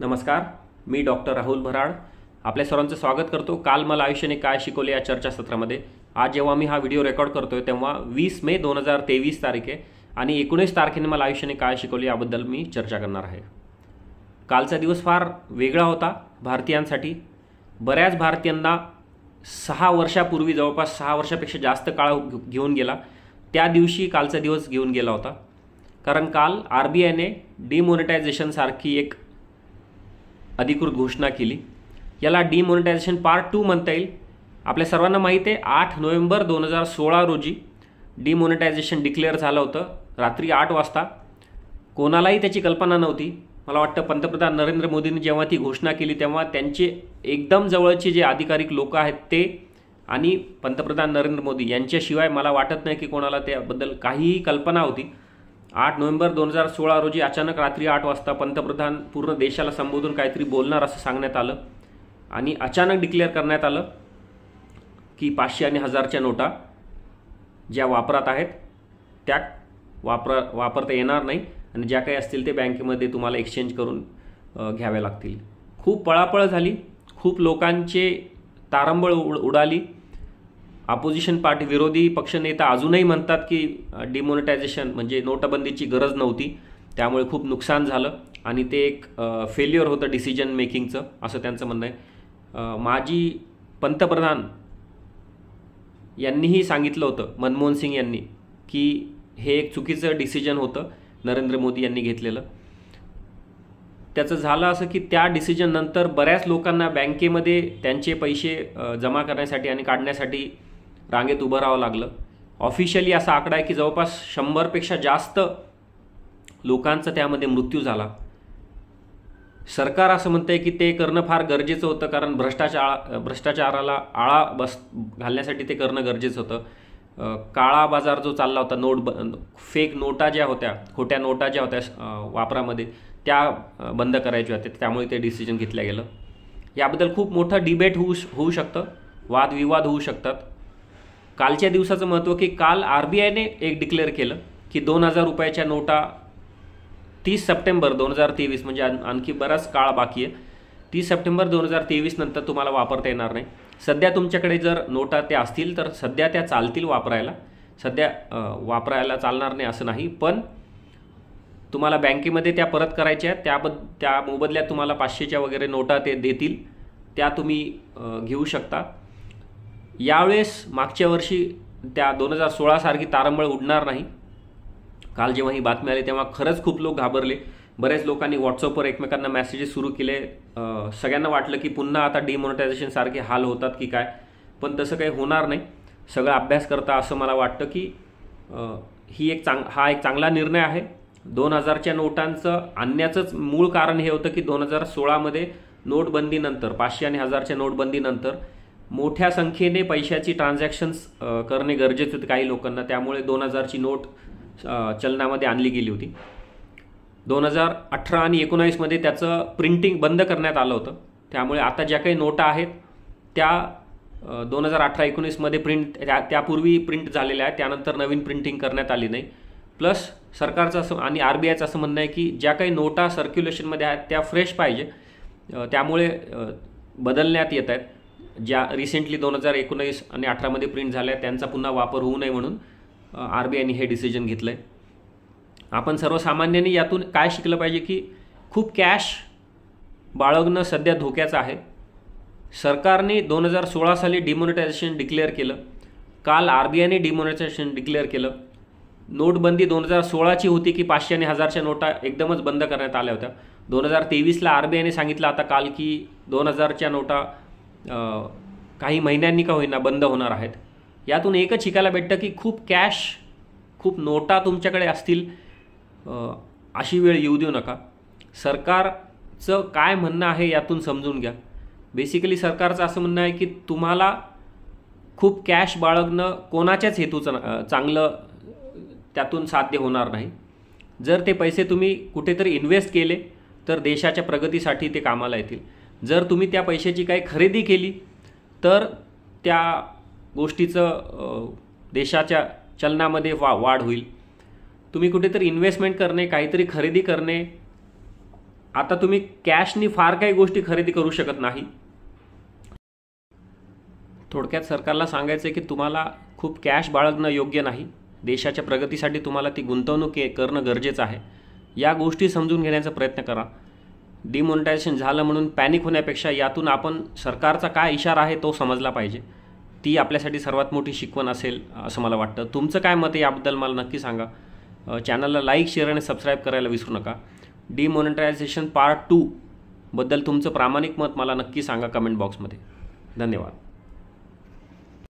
नमस्कार मी डॉक्टर राहुल भराड आपल्या सर्वांचं स्वागत करतो काल मला आयुष्याने काय शिकवले या चर्चासत्रामध्ये आज जेव्हा मी हा व्हिडिओ रेकॉर्ड करतोय तेव्हा वीस मे दोन हजार तेवीस तारीख आहे आणि एकोणीस तारखेने मला आयुष्याने काय शिकवले याबद्दल मी चर्चा करणार आहे कालचा दिवस फार वेगळा होता भारतीयांसाठी बऱ्याच भारतीयांना सहा वर्षापूर्वी जवळपास सहा वर्षापेक्षा जास्त काळ घेऊन गेला त्या दिवशी कालचा दिवस घेऊन गेला होता कारण काल आर बी आयने डिमॉनिटायझेशनसारखी एक अधिकृत घोषणा केली याला डिमॉनिटायझेशन पार्ट टू म्हणता येईल आपल्या सर्वांना माहिती आहे आठ नोव्हेंबर दोन हजार सोळा रोजी डिमॉनिटायझेशन डिक्लेअर झालं होतं रात्री आठ वाजता कोणालाही त्याची कल्पना नव्हती मला वाटतं पंतप्रधान नरेंद्र मोदींनी जेव्हा ती घोषणा केली तेव्हा त्यांचे एकदम जवळचे जे अधिकारिक लोक आहेत ते आणि पंतप्रधान नरेंद्र मोदी यांच्याशिवाय मला वाटत नाही की कोणाला त्याबद्दल काहीही कल्पना होती आठ नोव्हेंबर दोन हजार सोळा रोजी अचानक रात्री आठ वाजता पंतप्रधान पूर्ण देशाला संबोधून काहीतरी बोलणार असं सांगण्यात आलं आणि अचानक डिक्लेअर करण्यात आलं की पाचशे आणि हजारच्या नोटा ज्या वापरात आहेत त्या वापरा वापरता येणार नाही आणि ज्या काही असतील ते बँकेमध्ये तुम्हाला एक्सचेंज करून घ्याव्या लागतील खूप पळापळ झाली खूप लोकांचे तारंबळ उडाली अपोजिशन पार्टी विरोधी पक्षनेता अजूनही म्हणतात की डिमोनिटायझेशन म्हणजे नोटबंदीची गरज नव्हती त्यामुळे खूप नुकसान झालं आणि ते एक फेल्युअर होतं डिसिजन मेकिंगचं असं त्यांचं म्हणणं आहे माजी पंतप्रधान यांनीही सांगितलं होतं मनमोहन सिंग यांनी की हे एक चुकीचं डिसिजन होतं नरेंद्र मोदी यांनी घेतलेलं त्याचं झालं असं की त्या डिसिजननंतर बऱ्याच लोकांना बँकेमध्ये त्यांचे पैसे जमा करण्यासाठी आणि काढण्यासाठी रांगेत उभं राहावं लागलं ऑफिशियली असा आकडा आहे की जवळपास शंभरपेक्षा जास्त लोकांचा त्यामध्ये मृत्यू झाला सरकार असं म्हणतं आहे की ते करणं फार गरजेचं होतं कारण भ्रष्टाचार भ्रष्टाचाराला आळा बस घालण्यासाठी ते करणं गरजेचं होतं काळा बाजार जो चालला होता नोट ब फेक नोटा ज्या होत्या खोट्या नोटा ज्या होत्या वापरामध्ये त्या बंद करायच्या होत्या त्यामुळे ते डिसिजन घेतलं गेलं याबद्दल खूप मोठं डिबेट होऊ होऊ शकतं वादविवाद होऊ शकतात कालच्या दिवसाचं महत्त्व की काल आर बी आयने एक डिक्लेअर केलं की दोन हजार रुपयाच्या नोटा तीस सप्टेंबर दोन हजार तेवीस म्हणजे आणखी बराच काळ बाकी आहे तीस सप्टेंबर दोन हजार तेवीस नंतर तुम्हाला वापरता येणार नाही सध्या तुमच्याकडे जर नोटा त्या असतील तर सध्या त्या चालतील वापरायला सध्या वापरायला चालणार नाही असं नाही पण तुम्हाला बँकेमध्ये त्या परत करायच्या आहेत त्या मोबदल्यात तुम्हाला पाचशेच्या वगैरे नोटा ते देतील त्या तुम्ही घेऊ शकता यावेळेस मागच्या वर्षी त्या दोन हजार सोळासारखी तारंबळ उडणार नाही काल जेव्हा ही बातमी आली तेव्हा खरंच खूप लोक घाबरले बऱ्याच लोकांनी व्हॉट्सअपवर एकमेकांना मेसेजेस सुरू केले सगळ्यांना वाटलं की पुन्हा आता डिमॉनिटायझेशनसारखे हाल होतात की काय पण तसं काही होणार नाही सगळा अभ्यास करता असं मला वाटतं की ही एक चांग हा एक चांगला निर्णय आहे दोन हजारच्या नोटांचं आणण्याचंच मूळ कारण हे होतं की दोन हजार सोळामध्ये नोटबंदीनंतर पाचशे आणि हजारच्या नोटबंदीनंतर मोठ्या संख्येने पैशाची ट्रान्झॅक्शन्स करणे गरजेचे होते काही लोकांना त्यामुळे दोन हजारची नोट चलनामध्ये आणली गेली होती दोन हजार अठरा आणि एकोणावीसमध्ये त्याचं प्रिंटिंग बंद करण्यात आलं होतं त्यामुळे आता ज्या काही नोटा आहेत त्या दोन हजार अठरा एकोणीसमध्ये प्रिंट त्या त्यापूर्वी प्रिंट झालेल्या आहेत त्यानंतर नवीन प्रिंटिंग करण्यात आली नाही प्लस सरकारचं असं आणि आर बी आयचं असं म्हणणं आहे की ज्या काही नोटा सर्क्युलेशनमध्ये आहेत त्या फ्रेश पाहिजे त्यामुळे बदलण्यात येत आहेत ज्या रिसेंटली दोन हजार एकोणीस आणि अठरामध्ये प्रिंट झाल्या त्यांचा पुन्हा वापर होऊ नये म्हणून आर बी आयने हे डिसिजन घेतलं आहे आपण सर्वसामान्यांनी यातून काय शिकलं पाहिजे की खूप कॅश बाळगणं सध्या धोक्याचं आहे सरकारने दोन हजार सोळा साली डिमोनिटायझेशन डिक्लेअर केलं काल आर बी आयने डिमोनिटायझेशन डिक्लेअर केलं नोटबंदी दोन हजार सोळाची होती की पाचशे आणि हजारच्या नोटा एकदमच बंद करण्यात आल्या होत्या दोन हजार तेवीसला आर बी आयने सांगितलं आता काल की दोन हजारच्या नोटा काही महिन्यांनी का होईना बंद होणार आहेत यातून एकच शिकायला भेटतं की खूप कॅश खूप नोटा तुमच्याकडे असतील अशी वेळ येऊ देऊ नका सरकारचं काय म्हणणं आहे यातून समजून घ्या बेसिकली सरकारचं असं म्हणणं आहे की तुम्हाला खूप कॅश बाळगणं कोणाच्याच हेतूचं चांगलं त्यातून साध्य होणार नाही जर ते पैसे तुम्ही कुठेतरी इन्व्हेस्ट केले तर देशाच्या प्रगतीसाठी ते कामाला येतील जर तुम्ही त्या पैशाची काही खरेदी केली तर त्या गोष्टीचं देशाच्या चलनामध्ये वा वाढ होईल तुम्ही कुठेतरी इन्व्हेस्टमेंट करणे काहीतरी खरेदी करणे आता तुम्ही कॅशनी फार काही गोष्टी खरेदी करू शकत नाही थोडक्यात सरकारला सांगायचं आहे की तुम्हाला खूप कॅश बाळगणं योग्य नाही देशाच्या प्रगतीसाठी तुम्हाला ती गुंतवणूक करणं गरजेचं आहे या गोष्टी समजून घेण्याचा प्रयत्न करा डिमोनिटायझेशन झालं म्हणून पॅनिक होण्यापेक्षा यातून आपण सरकारचा काय इशारा आहे तो समजला पाहिजे ती आपल्यासाठी सर्वात मोठी शिकवण असेल असं मला वाटतं तुमचं काय मत आहे याबद्दल मला नक्की सांगा चॅनलला लाईक शेअर आणि सबस्क्राईब करायला विसरू नका डिमॉनिटायझेशन पार्ट टूबद्दल तुमचं प्रामाणिक मत मला नक्की सांगा कमेंट बॉक्समध्ये धन्यवाद